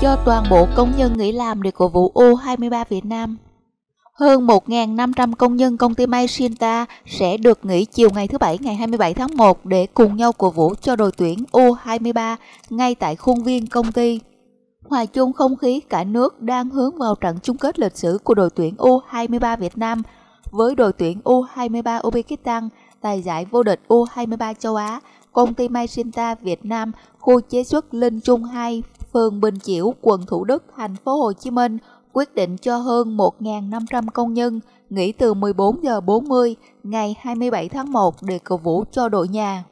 cho toàn bộ công nhân nghỉ làm để cổ vũ U23 Việt Nam. Hơn 1.500 công nhân công ty may Shinta sẽ được nghỉ chiều ngày thứ Bảy ngày 27 tháng 1 để cùng nhau cổ vũ cho đội tuyển U23 ngay tại khuôn viên công ty. Hòa chung không khí cả nước đang hướng vào trận chung kết lịch sử của đội tuyển U23 Việt Nam với đội tuyển U23 Uzbekistan tại giải vô địch U23 châu Á, công ty May Shinta Việt Nam, khu chế xuất Linh Trung 2 phường Bình Chiểu, quận Thủ Đức, thành phố Hồ Chí Minh quyết định cho hơn 1.500 công nhân nghỉ từ 14 giờ 40 ngày 27 tháng 1 để cổ vũ cho đội nhà.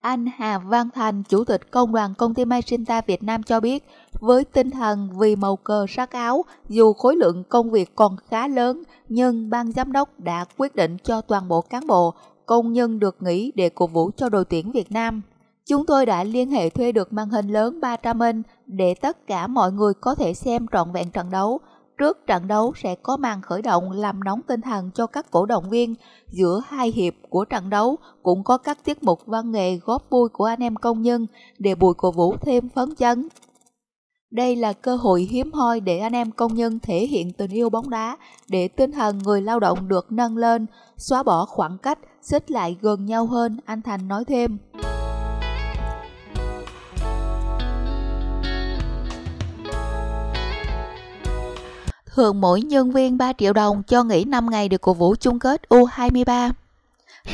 Anh Hà Văn Thành, Chủ tịch Công đoàn Công ty Macinta Việt Nam cho biết, với tinh thần vì màu cờ sắc áo, dù khối lượng công việc còn khá lớn, nhưng ban giám đốc đã quyết định cho toàn bộ cán bộ, công nhân được nghỉ để cổ vũ cho đội tuyển Việt Nam. Chúng tôi đã liên hệ thuê được màn hình lớn 300 inch để tất cả mọi người có thể xem trọn vẹn trận đấu. Trước trận đấu sẽ có màn khởi động làm nóng tinh thần cho các cổ động viên. Giữa hai hiệp của trận đấu cũng có các tiết mục văn nghệ góp vui của anh em công nhân để buổi cổ vũ thêm phấn chấn. Đây là cơ hội hiếm hoi để anh em công nhân thể hiện tình yêu bóng đá, để tinh thần người lao động được nâng lên, xóa bỏ khoảng cách, xích lại gần nhau hơn, anh Thành nói thêm. hưởng mỗi nhân viên 3 triệu đồng cho nghỉ 5 ngày được cổ vũ chung kết U23.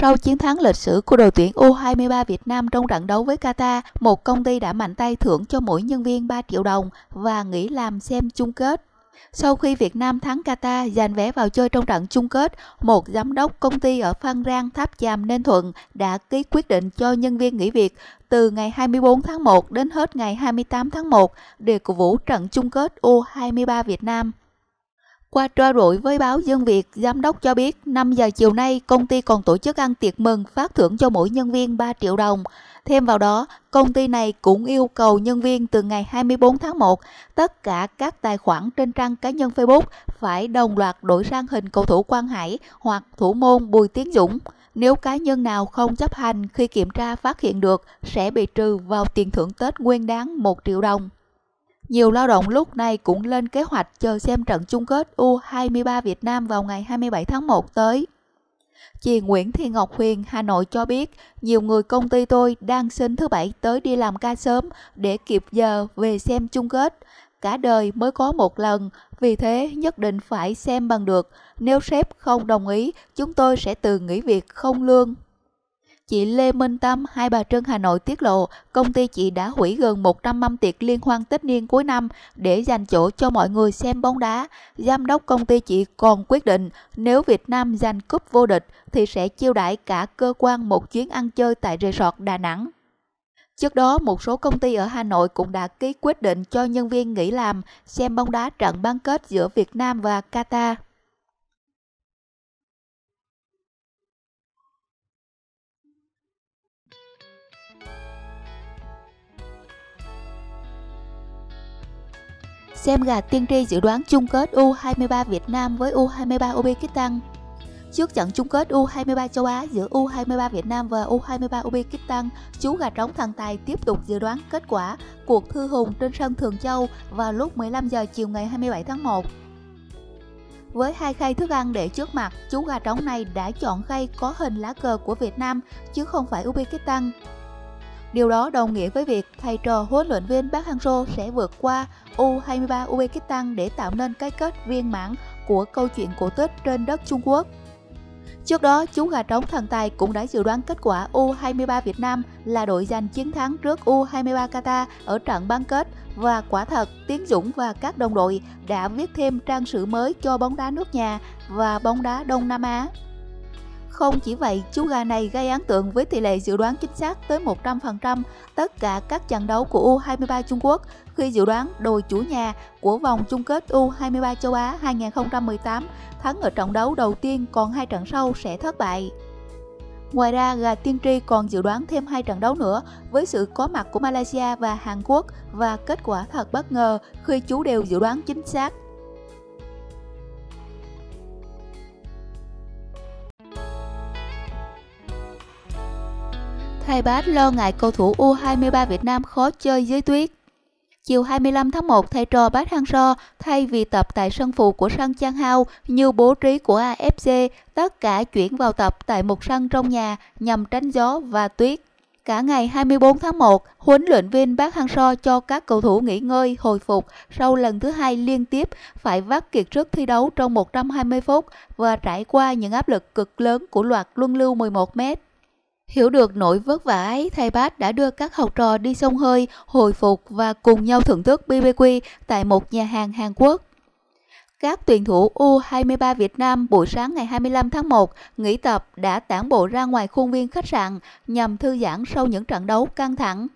Sau chiến thắng lịch sử của đội tuyển U23 Việt Nam trong trận đấu với Qatar, một công ty đã mạnh tay thưởng cho mỗi nhân viên 3 triệu đồng và nghỉ làm xem chung kết. Sau khi Việt Nam thắng Qatar giành vé vào chơi trong trận chung kết, một giám đốc công ty ở Phan Rang Tháp Chàm Ninh Thuận đã ký quyết định cho nhân viên nghỉ việc từ ngày 24 tháng 1 đến hết ngày 28 tháng 1 để cổ vũ trận chung kết U23 Việt Nam. Qua trao đổi với báo Dân Việt, giám đốc cho biết 5 giờ chiều nay công ty còn tổ chức ăn tiệc mừng phát thưởng cho mỗi nhân viên 3 triệu đồng. Thêm vào đó, công ty này cũng yêu cầu nhân viên từ ngày 24 tháng 1, tất cả các tài khoản trên trang cá nhân Facebook phải đồng loạt đổi sang hình cầu thủ Quang Hải hoặc thủ môn Bùi Tiến Dũng. Nếu cá nhân nào không chấp hành khi kiểm tra phát hiện được sẽ bị trừ vào tiền thưởng Tết nguyên đáng 1 triệu đồng. Nhiều lao động lúc này cũng lên kế hoạch chờ xem trận chung kết U23 Việt Nam vào ngày 27 tháng 1 tới. Chị Nguyễn Thị Ngọc Huyền, Hà Nội cho biết, nhiều người công ty tôi đang xin thứ bảy tới đi làm ca sớm để kịp giờ về xem chung kết. Cả đời mới có một lần, vì thế nhất định phải xem bằng được. Nếu sếp không đồng ý, chúng tôi sẽ từ nghỉ việc không lương Chị Lê Minh Tâm, Hai Bà Trưng, Hà Nội tiết lộ công ty chị đã hủy gần 100 mâm tiệc liên hoan Tết niên cuối năm để dành chỗ cho mọi người xem bóng đá. Giám đốc công ty chị còn quyết định nếu Việt Nam giành cúp vô địch thì sẽ chiêu đãi cả cơ quan một chuyến ăn chơi tại resort Đà Nẵng. Trước đó, một số công ty ở Hà Nội cũng đã ký quyết định cho nhân viên nghỉ làm xem bóng đá trận bán kết giữa Việt Nam và Qatar. xem gà tiên tri dự đoán chung kết U23 Việt Nam với U23 Uzbekistan. Trước trận chung kết U23 châu Á giữa U23 Việt Nam và U23 Uzbekistan, chú gà trống thần Tài tiếp tục dự đoán kết quả cuộc thư hùng trên sân Thường Châu vào lúc 15 giờ chiều ngày 27 tháng 1. Với hai khay thức ăn để trước mặt, chú gà trống này đã chọn khay có hình lá cờ của Việt Nam chứ không phải Uzbekistan. Điều đó đồng nghĩa với việc thầy trò huấn luyện viên Park Hang-seo sẽ vượt qua U23 Uzbekistan để tạo nên cái kết viên mãn của câu chuyện cổ tích trên đất Trung Quốc. Trước đó, chú gà trống thần tài cũng đã dự đoán kết quả U23 Việt Nam là đội giành chiến thắng trước U23 Qatar ở trận bán kết và quả thật Tiến Dũng và các đồng đội đã viết thêm trang sử mới cho bóng đá nước nhà và bóng đá Đông Nam Á. Không chỉ vậy, chú gà này gây ấn tượng với tỷ lệ dự đoán chính xác tới 100% tất cả các trận đấu của U23 Trung Quốc khi dự đoán đội chủ nhà của vòng chung kết U23 châu Á 2018 thắng ở trận đấu đầu tiên còn hai trận sau sẽ thất bại. Ngoài ra, gà tiên tri còn dự đoán thêm hai trận đấu nữa với sự có mặt của Malaysia và Hàn Quốc và kết quả thật bất ngờ khi chú đều dự đoán chính xác Thầy Bát lo ngại cầu thủ U23 Việt Nam khó chơi dưới tuyết. Chiều 25 tháng 1, thầy trò Bát Hang So thay vì tập tại sân phụ của sân Chang Hao như bố trí của AFC, tất cả chuyển vào tập tại một sân trong nhà nhằm tránh gió và tuyết. Cả ngày 24 tháng 1, huấn luyện viên Bác Hang So cho các cầu thủ nghỉ ngơi, hồi phục sau lần thứ hai liên tiếp phải vắt kiệt sức thi đấu trong 120 phút và trải qua những áp lực cực lớn của loạt luân lưu 11 mét. Hiểu được nỗi vất vả ấy, thầy Bát đã đưa các học trò đi sông hơi, hồi phục và cùng nhau thưởng thức BBQ tại một nhà hàng Hàn Quốc. Các tuyển thủ U23 Việt Nam buổi sáng ngày 25 tháng 1 nghỉ tập đã tản bộ ra ngoài khuôn viên khách sạn nhằm thư giãn sau những trận đấu căng thẳng.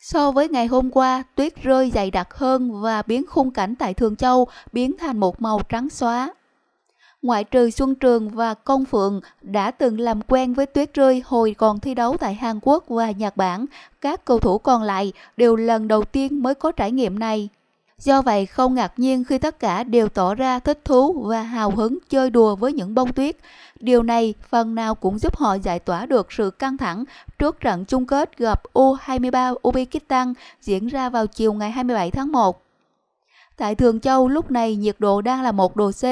So với ngày hôm qua, tuyết rơi dày đặc hơn và biến khung cảnh tại Thường Châu biến thành một màu trắng xóa ngoại trừ Xuân Trường và Công Phượng đã từng làm quen với tuyết rơi hồi còn thi đấu tại Hàn Quốc và Nhật Bản, các cầu thủ còn lại đều lần đầu tiên mới có trải nghiệm này. Do vậy không ngạc nhiên khi tất cả đều tỏ ra thích thú và hào hứng chơi đùa với những bông tuyết. Điều này phần nào cũng giúp họ giải tỏa được sự căng thẳng trước trận chung kết gặp U23 Uzbekistan diễn ra vào chiều ngày 27 tháng 1. Tại Thường Châu lúc này nhiệt độ đang là một độ C,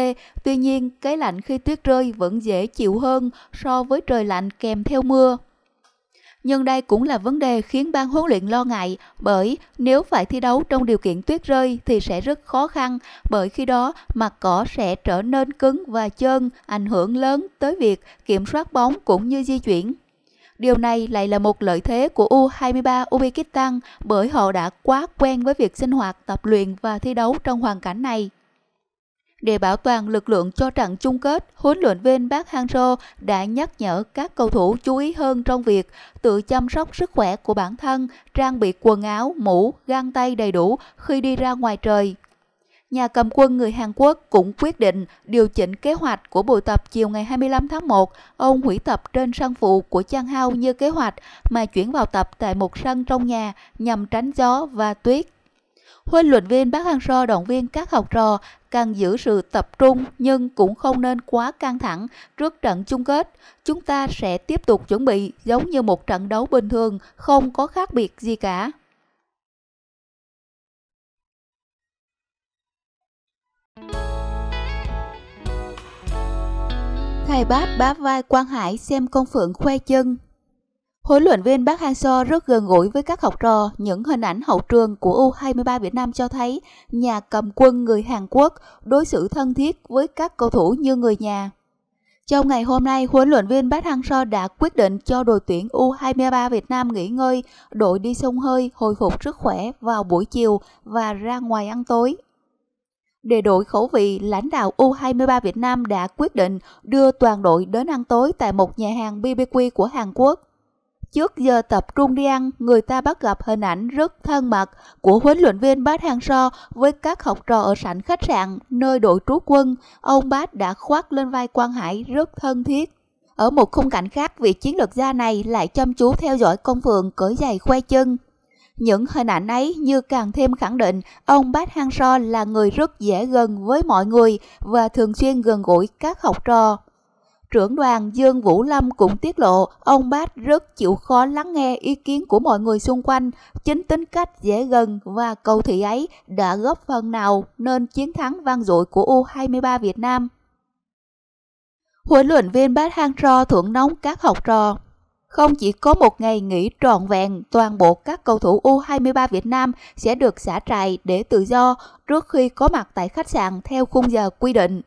tuy nhiên cái lạnh khi tuyết rơi vẫn dễ chịu hơn so với trời lạnh kèm theo mưa. Nhưng đây cũng là vấn đề khiến ban huấn luyện lo ngại bởi nếu phải thi đấu trong điều kiện tuyết rơi thì sẽ rất khó khăn bởi khi đó mặt cỏ sẽ trở nên cứng và trơn, ảnh hưởng lớn tới việc kiểm soát bóng cũng như di chuyển. Điều này lại là một lợi thế của U23 Uzbekistan bởi họ đã quá quen với việc sinh hoạt, tập luyện và thi đấu trong hoàn cảnh này. Để bảo toàn lực lượng cho trận chung kết, huấn luyện viên Park Hang-seo đã nhắc nhở các cầu thủ chú ý hơn trong việc tự chăm sóc sức khỏe của bản thân, trang bị quần áo, mũ, găng tay đầy đủ khi đi ra ngoài trời, nhà cầm quân người Hàn Quốc cũng quyết định điều chỉnh kế hoạch của buổi tập chiều ngày 25 tháng 1. Ông hủy tập trên sân phụ của Chang Hao như kế hoạch mà chuyển vào tập tại một sân trong nhà nhằm tránh gió và tuyết. Huấn luyện viên Park Hang-seo động viên các học trò cần giữ sự tập trung nhưng cũng không nên quá căng thẳng trước trận chung kết. Chúng ta sẽ tiếp tục chuẩn bị giống như một trận đấu bình thường, không có khác biệt gì cả. Thầy bát bám vai Quang Hải xem con phượng khoe chân. Huấn luyện viên Park hang So rất gần gũi với các học trò. Những hình ảnh hậu trường của U23 Việt Nam cho thấy nhà cầm quân người Hàn Quốc đối xử thân thiết với các cầu thủ như người nhà. Trong ngày hôm nay, huấn luyện viên Park Hang-seo đã quyết định cho đội tuyển U23 Việt Nam nghỉ ngơi, đội đi sông hơi, hồi phục sức khỏe vào buổi chiều và ra ngoài ăn tối. Để đổi khẩu vị, lãnh đạo U23 Việt Nam đã quyết định đưa toàn đội đến ăn tối tại một nhà hàng BBQ của Hàn Quốc. Trước giờ tập trung đi ăn, người ta bắt gặp hình ảnh rất thân mật của huấn luyện viên Bát Hang So với các học trò ở sảnh khách sạn nơi đội trú quân. Ông Bát đã khoác lên vai Quang Hải rất thân thiết. Ở một khung cảnh khác, vị chiến lược gia này lại chăm chú theo dõi công phượng cởi giày khoe chân. Những hình ảnh ấy như càng thêm khẳng định ông Bát Hang So là người rất dễ gần với mọi người và thường xuyên gần gũi các học trò. Trưởng đoàn Dương Vũ Lâm cũng tiết lộ ông Bát rất chịu khó lắng nghe ý kiến của mọi người xung quanh. Chính tính cách dễ gần và cầu thị ấy đã góp phần nào nên chiến thắng vang dội của U23 Việt Nam. Huấn luyện viên Bát Hang So thưởng nóng các học trò không chỉ có một ngày nghỉ trọn vẹn, toàn bộ các cầu thủ U23 Việt Nam sẽ được xả trại để tự do trước khi có mặt tại khách sạn theo khung giờ quy định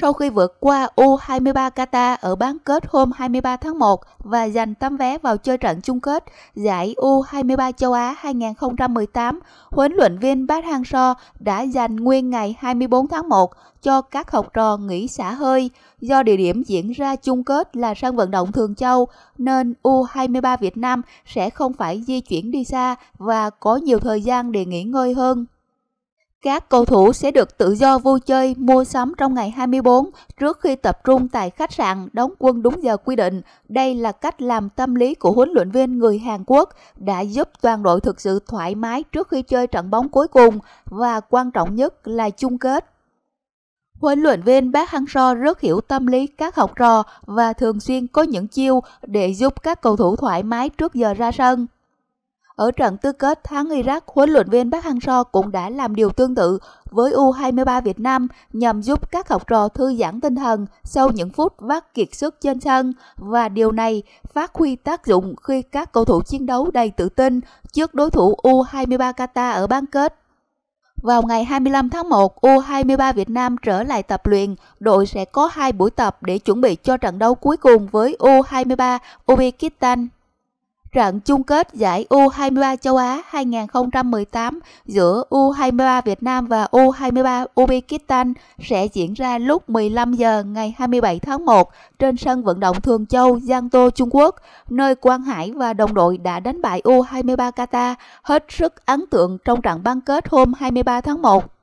sau khi vượt qua U23 Qatar ở bán kết hôm 23 tháng 1 và giành tấm vé vào chơi trận chung kết giải U23 châu Á 2018, huấn luyện viên Park Hang-seo đã dành nguyên ngày 24 tháng 1 cho các học trò nghỉ xả hơi. Do địa điểm diễn ra chung kết là sân vận động Thường Châu, nên U23 Việt Nam sẽ không phải di chuyển đi xa và có nhiều thời gian để nghỉ ngơi hơn. Các cầu thủ sẽ được tự do vui chơi, mua sắm trong ngày 24 trước khi tập trung tại khách sạn đóng quân đúng giờ quy định. Đây là cách làm tâm lý của huấn luyện viên người Hàn Quốc đã giúp toàn đội thực sự thoải mái trước khi chơi trận bóng cuối cùng và quan trọng nhất là chung kết. Huấn luyện viên Park Hang-seo rất hiểu tâm lý các học trò và thường xuyên có những chiêu để giúp các cầu thủ thoải mái trước giờ ra sân. Ở trận tứ kết thắng Iraq, huấn luyện viên Park Hang-seo cũng đã làm điều tương tự với U23 Việt Nam nhằm giúp các học trò thư giãn tinh thần sau những phút vắt kiệt sức trên sân và điều này phát huy tác dụng khi các cầu thủ chiến đấu đầy tự tin trước đối thủ U23 Qatar ở bán kết. Vào ngày 25 tháng 1, U23 Việt Nam trở lại tập luyện. Đội sẽ có hai buổi tập để chuẩn bị cho trận đấu cuối cùng với U23 Uzbekistan trận chung kết giải U23 châu Á 2018 giữa U23 Việt Nam và U23 Uzbekistan sẽ diễn ra lúc 15 giờ ngày 27 tháng 1 trên sân vận động Thường Châu, Giang Tô, Trung Quốc, nơi Quang Hải và đồng đội đã đánh bại U23 Qatar hết sức ấn tượng trong trận bán kết hôm 23 tháng 1